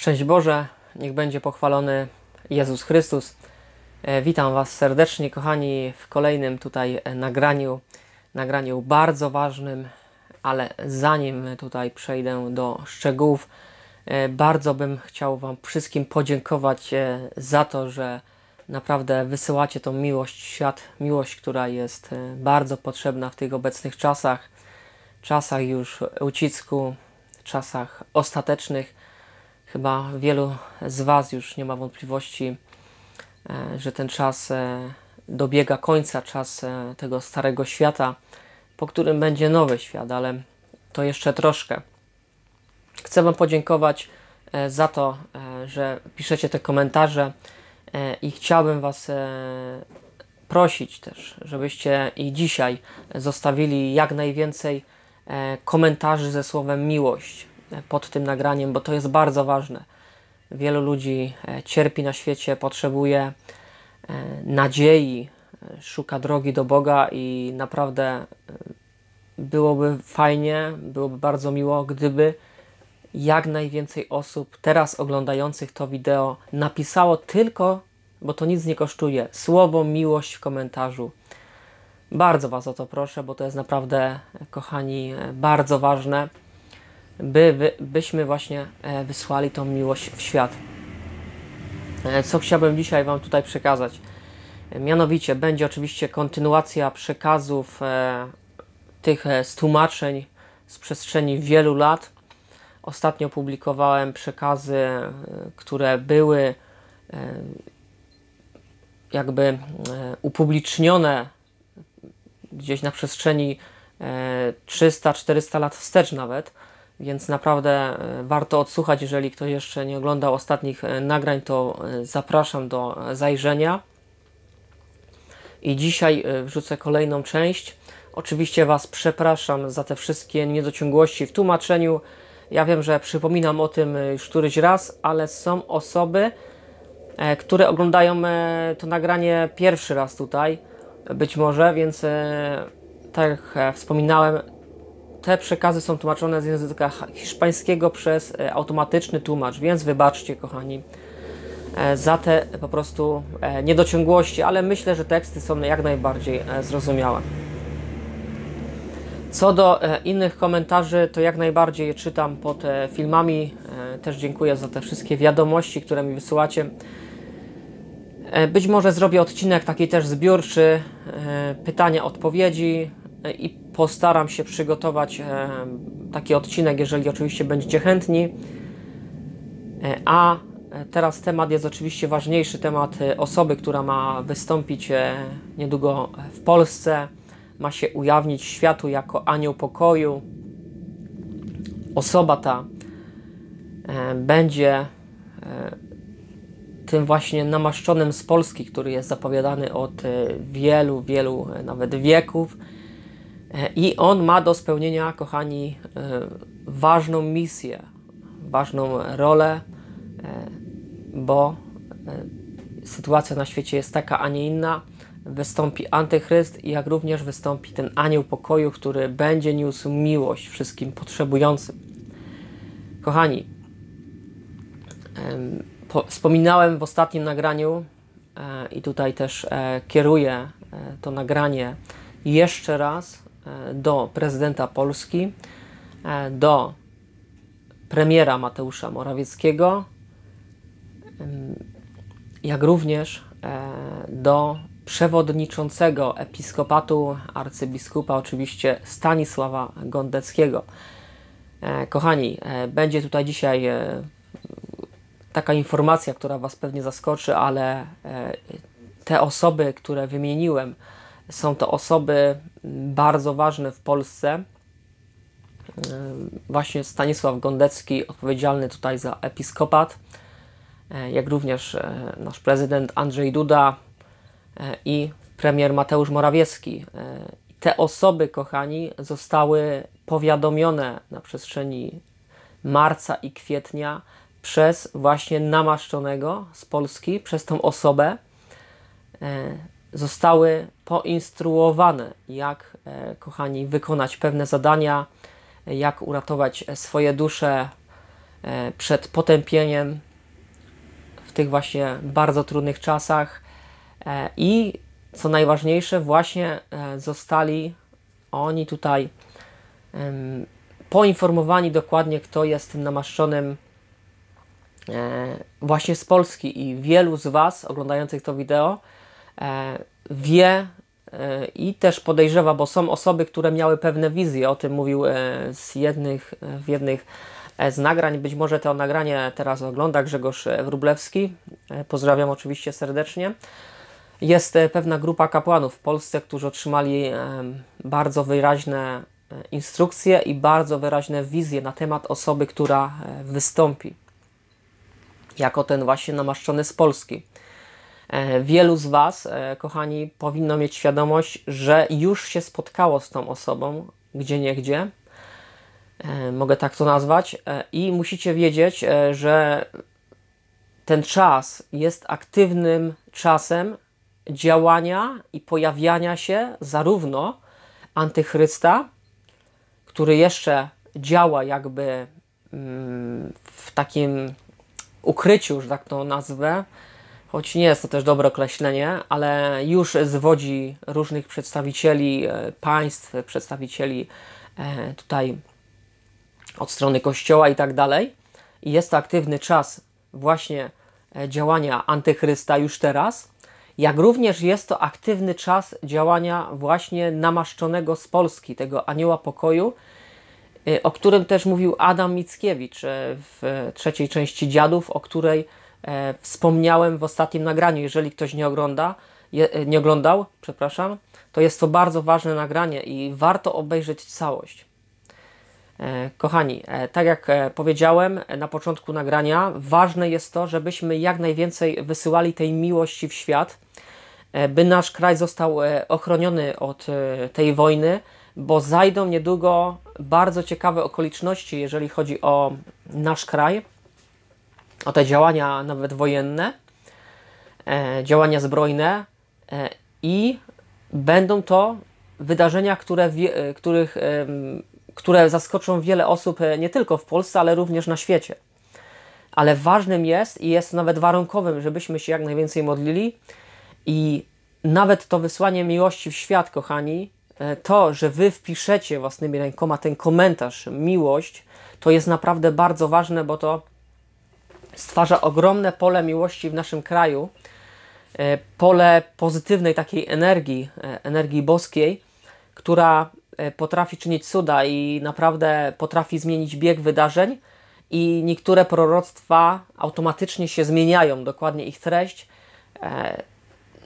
Szczęść Boże, niech będzie pochwalony Jezus Chrystus. E, witam Was serdecznie, kochani, w kolejnym tutaj e, nagraniu, nagraniu bardzo ważnym, ale zanim tutaj przejdę do szczegółów, e, bardzo bym chciał Wam wszystkim podziękować za to, że naprawdę wysyłacie tą miłość w świat, miłość, która jest bardzo potrzebna w tych obecnych czasach, czasach już ucisku, czasach ostatecznych Chyba wielu z Was już nie ma wątpliwości, e, że ten czas e, dobiega końca, czas e, tego starego świata, po którym będzie nowy świat, ale to jeszcze troszkę. Chcę Wam podziękować za to, że piszecie te komentarze i chciałbym Was prosić też, żebyście i dzisiaj zostawili jak najwięcej komentarzy ze słowem miłość pod tym nagraniem, bo to jest bardzo ważne. Wielu ludzi e, cierpi na świecie, potrzebuje e, nadziei, e, szuka drogi do Boga i naprawdę byłoby fajnie, byłoby bardzo miło, gdyby jak najwięcej osób teraz oglądających to wideo napisało tylko, bo to nic nie kosztuje, słowo miłość w komentarzu. Bardzo Was o to proszę, bo to jest naprawdę, kochani, bardzo ważne by, byśmy właśnie e, wysłali tą miłość w świat. E, co chciałbym dzisiaj Wam tutaj przekazać? E, mianowicie będzie oczywiście kontynuacja przekazów tych z tłumaczeń z przestrzeni wielu lat. Ostatnio publikowałem przekazy, które były jakby upublicznione gdzieś na przestrzeni 300-400 lat wstecz nawet więc naprawdę e, warto odsłuchać, jeżeli ktoś jeszcze nie oglądał ostatnich e, nagrań, to e, zapraszam do zajrzenia. I dzisiaj wrzucę kolejną część. Oczywiście Was przepraszam za te wszystkie niedociągłości w tłumaczeniu. Ja wiem, że przypominam o tym już któryś raz, ale są osoby, które oglądają to nagranie pierwszy raz tutaj, być może, więc tak jak wspominałem, te przekazy są tłumaczone z języka hiszpańskiego przez e, automatyczny tłumacz, więc wybaczcie, kochani, e, za te po prostu e, niedociągłości, ale myślę, że teksty są jak najbardziej zrozumiałe. Co do innych komentarzy, to jak najbardziej je czytam pod filmami. Też dziękuję za te wszystkie wiadomości, które mi wysyłacie. Być może zrobię odcinek taki też zbiórczy, pytania, odpowiedzi, i postaram się przygotować e, taki odcinek, jeżeli oczywiście będziecie chętni. E, a e, teraz temat jest oczywiście ważniejszy, temat osoby, która ma wystąpić niedługo w Polsce, ma się ujawnić światu jako anioł pokoju. Osoba ta będzie tym właśnie namaszczonym z Polski, który jest zapowiadany od wielu, wielu nawet wieków E, I on ma do spełnienia, kochani, e, ważną misję, ważną rolę, e, bo sytuacja na świecie jest taka, a nie inna. Wystąpi antychryst, jak również wystąpi ten anioł pokoju, który będzie niósł miłość wszystkim potrzebującym. Kochani, wspominałem w ostatnim nagraniu i tutaj też kieruję to nagranie jeszcze raz do prezydenta Polski, e, do premiera Mateusza Morawieckiego, jak również e, do przewodniczącego episkopatu arcybiskupa, oczywiście Stanisława Gondeckiego. E, kochani, będzie tutaj dzisiaj taka informacja, która Was pewnie zaskoczy, ale te osoby, które wymieniłem, są to osoby mm, bardzo ważne w Polsce. Właśnie Stanisław Gondecki, odpowiedzialny tutaj za episkopat, e, jak również e, nasz prezydent Andrzej Duda e, i premier Mateusz Morawiecki. Te osoby, kochani, zostały powiadomione na przestrzeni marca i kwietnia przez właśnie namaszczonego z Polski, przez tą osobę zostały poinstruowane, jak, e, kochani, wykonać pewne zadania, jak uratować e, swoje dusze e, przed potępieniem w tych właśnie bardzo trudnych czasach. I co najważniejsze, właśnie zostali oni tutaj poinformowani dokładnie, kto jest tym namaszczonym właśnie z Polski. I wielu z Was oglądających to wideo E, wie e, i też podejrzewa, bo są osoby, które miały pewne wizje, o tym mówił e, z jednych, w jednych z nagrań. Być może to nagranie teraz ogląda Grzegorz Wrublewski. Pozdrawiam oczywiście serdecznie. Jest pewna grupa kapłanów w Polsce, którzy otrzymali bardzo wyraźne instrukcje i bardzo wyraźne wizje na temat osoby, która wystąpi jako ten właśnie namaszczony z Polski. E, wielu z Was, e, kochani, powinno mieć świadomość, że już się spotkało z tą osobą, gdzie nie gdzie, e, mogę tak to nazwać, i musicie wiedzieć, że ten czas jest aktywnym czasem działania i pojawiania się zarówno antychrysta, który jeszcze działa jakby mm, w takim ukryciu, że tak to nazwę, choć nie jest to też dobre określenie, ale już zwodzi różnych przedstawicieli e, państw, przedstawicieli e, tutaj od strony kościoła i tak dalej. I jest to aktywny czas właśnie e, działania antychrysta już teraz, jak również jest to aktywny czas działania właśnie namaszczonego z Polski, tego anioła pokoju, o którym też mówił Adam Mickiewicz w trzeciej części Dziadów, o której e, wspomniałem w ostatnim nagraniu. Jeżeli ktoś nie ogląda, je, e, nie oglądał, przepraszam, to jest to bardzo ważne nagranie i warto obejrzeć całość. E, kochani, e, tak jak e, powiedziałem na początku nagrania, ważne jest to, żebyśmy jak najwięcej wysyłali tej miłości w świat, e, by nasz kraj został ochroniony od tej wojny, bo zajdą niedługo bardzo ciekawe okoliczności, jeżeli chodzi o nasz kraj o te działania nawet wojenne, e, działania zbrojne e, i będą to wydarzenia, które, e, których, e, które zaskoczą wiele osób e, nie tylko w Polsce, ale również na świecie. Ale ważnym jest i jest nawet warunkowym, żebyśmy się jak najwięcej modlili i nawet to wysłanie miłości w świat, kochani, e, to, że wy wpiszecie własnymi rękoma ten komentarz, miłość, to jest naprawdę bardzo ważne, bo to stwarza ogromne pole miłości w naszym kraju, e, pole pozytywnej takiej energii, e, energii boskiej, która e, potrafi czynić cuda i naprawdę potrafi zmienić bieg wydarzeń i niektóre proroctwa automatycznie się zmieniają, dokładnie ich treść.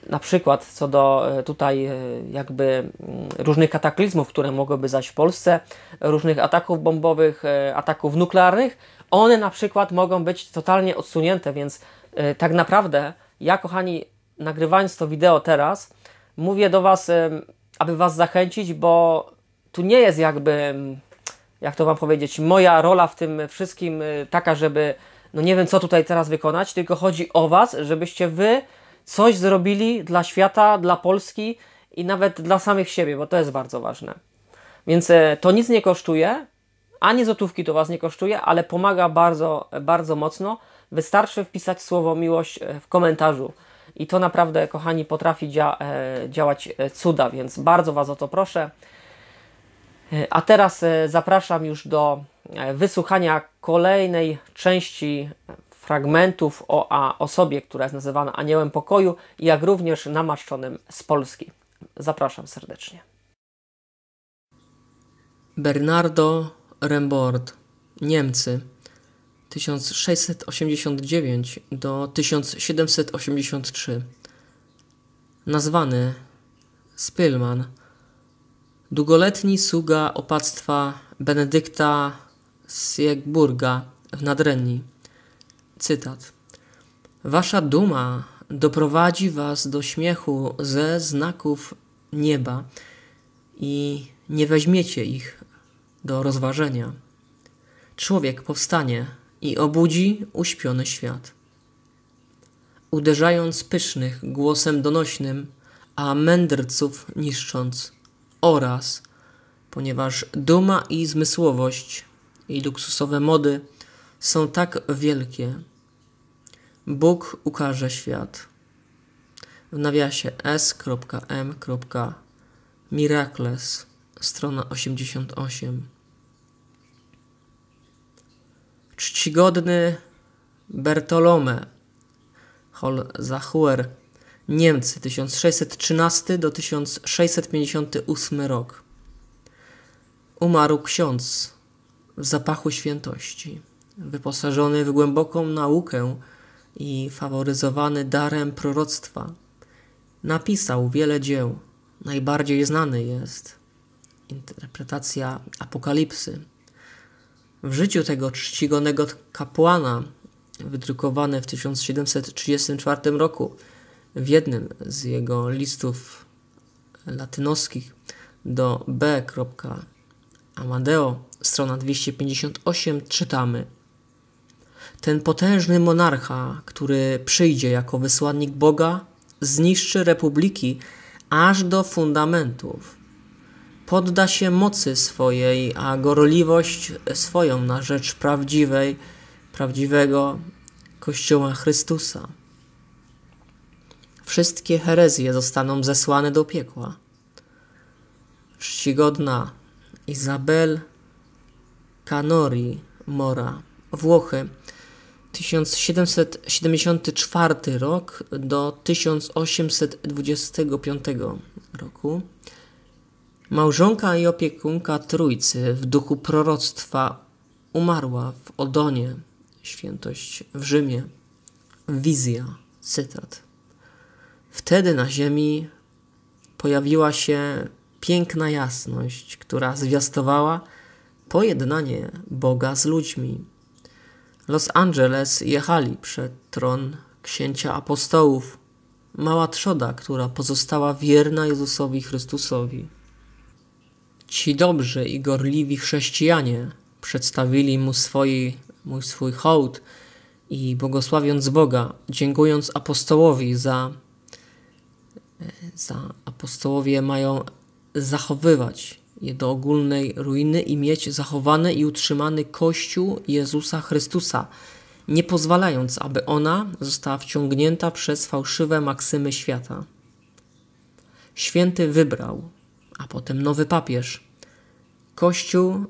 na przykład co do tutaj jakby mm, różnych kataklizmów, które mogłyby zaś w Polsce, różnych ataków bombowych, ataków nuklearnych, one na przykład mogą być totalnie odsunięte, więc y, tak naprawdę ja, kochani, nagrywając to wideo teraz, mówię do Was, aby Was zachęcić, bo tu nie jest jakby, jak to Wam powiedzieć, moja rola w tym wszystkim y, taka, żeby, no nie wiem co tutaj teraz wykonać, tylko chodzi o Was, żebyście Wy coś zrobili dla świata, dla Polski i nawet dla samych siebie, bo to jest bardzo ważne. Więc y, to nic nie kosztuje, ani złotówki to Was nie kosztuje, ale pomaga bardzo, bardzo mocno. Wystarczy wpisać słowo miłość e, w komentarzu. I to naprawdę, kochani, potrafi dzia e, działać e, cuda, więc bardzo Was o to proszę. A teraz zapraszam już do wysłuchania kolejnej części fragmentów o a osobie, która jest nazywana Aniołem Pokoju, jak również namaszczonym z Polski. Zapraszam serdecznie. Bernardo Rembord, Niemcy 1689 do 1783. Nazwany Spilman, długoletni sługa opactwa Benedykta Siegburga w Nadrenii. Cytat. Wasza duma doprowadzi was do śmiechu ze znaków nieba i nie weźmiecie ich do rozważenia. Człowiek powstanie i obudzi uśpiony świat. Uderzając pysznych głosem donośnym, a mędrców niszcząc, oraz ponieważ duma i zmysłowość i luksusowe mody są tak wielkie, Bóg ukaże świat. W nawiasie s.m. Miracles, strona 88 czcigodny Bertolome Holzachuer, Niemcy 1613 do 1658 rok. Umarł ksiądz w zapachu świętości, wyposażony w głęboką naukę i faworyzowany darem proroctwa. Napisał wiele dzieł. Najbardziej znany jest interpretacja Apokalipsy w życiu tego czcigonego kapłana, wydrukowane w 1734 roku w jednym z jego listów latynoskich do B. Amadeo, strona 258, czytamy. Ten potężny monarcha, który przyjdzie jako wysłannik Boga, zniszczy republiki aż do fundamentów podda się mocy swojej, a gorliwość swoją na rzecz prawdziwej, prawdziwego Kościoła Chrystusa. Wszystkie herezje zostaną zesłane do piekła. Czcigodna Izabel Canori Mora, Włochy, 1774 rok do 1825 roku Małżonka i opiekunka Trójcy w duchu proroctwa umarła w Odonie, świętość w Rzymie. Wizja, cytat. Wtedy na ziemi pojawiła się piękna jasność, która zwiastowała pojednanie Boga z ludźmi. Los Angeles jechali przed tron księcia apostołów, mała trzoda, która pozostała wierna Jezusowi Chrystusowi. Ci dobrzy i gorliwi chrześcijanie przedstawili mu swój, mój swój hołd i błogosławiąc Boga, dziękując apostołowi za, e, za apostołowie mają zachowywać je do ogólnej ruiny i mieć zachowany i utrzymany Kościół Jezusa Chrystusa, nie pozwalając, aby ona została wciągnięta przez fałszywe maksymy świata. Święty wybrał a potem nowy papież. Kościół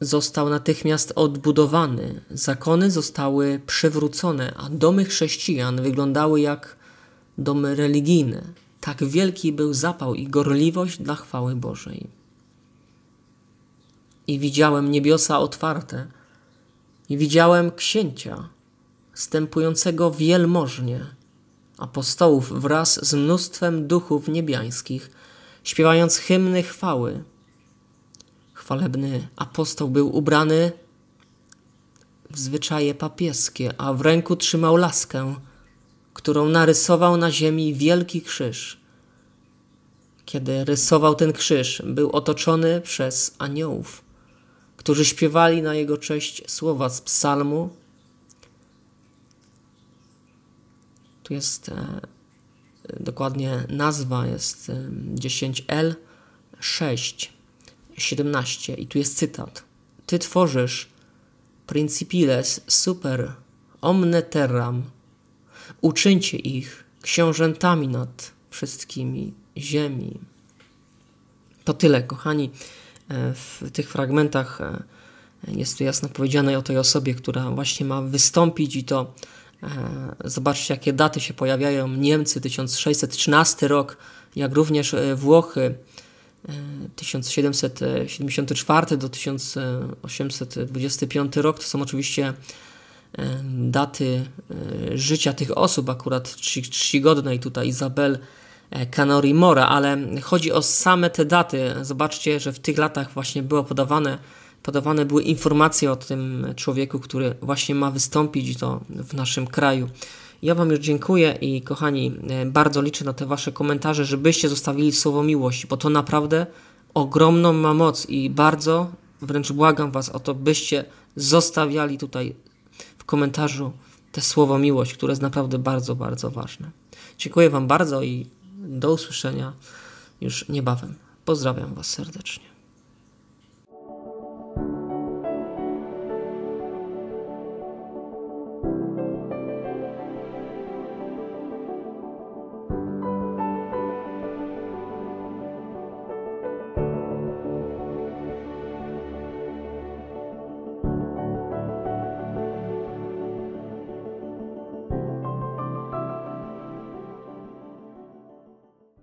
został natychmiast odbudowany, zakony zostały przywrócone, a domy chrześcijan wyglądały jak domy religijne. Tak wielki był zapał i gorliwość dla chwały Bożej. I widziałem niebiosa otwarte, i widziałem księcia stępującego wielmożnie, apostołów wraz z mnóstwem duchów niebiańskich – śpiewając hymny chwały. Chwalebny apostoł był ubrany w zwyczaje papieskie, a w ręku trzymał laskę, którą narysował na ziemi wielki krzyż. Kiedy rysował ten krzyż, był otoczony przez aniołów, którzy śpiewali na jego cześć słowa z psalmu. Tu jest e, dokładnie nazwa jest 10L6, 17 i tu jest cytat. Ty tworzysz principiles super omneterram. uczyńcie ich książętami nad wszystkimi ziemi. To tyle, kochani. E, w tych fragmentach e, jest tu jasno powiedziane o tej osobie, która właśnie ma wystąpić i to E, zobaczcie, jakie daty się pojawiają. Niemcy 1613 rok, jak również e, Włochy 1774 e, do 1825 rok. To są oczywiście daty życia tych osób, akurat czcigodnej tutaj Izabel Mora, ale chodzi o same te daty. Zobaczcie, że w tych latach właśnie było podawane podawane były informacje o tym człowieku, który właśnie ma wystąpić to w naszym kraju. Ja Wam już dziękuję i kochani, e, bardzo liczę na te Wasze komentarze, żebyście zostawili słowo miłość, bo to naprawdę ogromną ma moc i bardzo wręcz błagam Was o to, byście zostawiali tutaj w komentarzu te słowo miłość, które jest naprawdę bardzo, bardzo ważne. Dziękuję Wam bardzo i do usłyszenia już niebawem. Pozdrawiam Was serdecznie.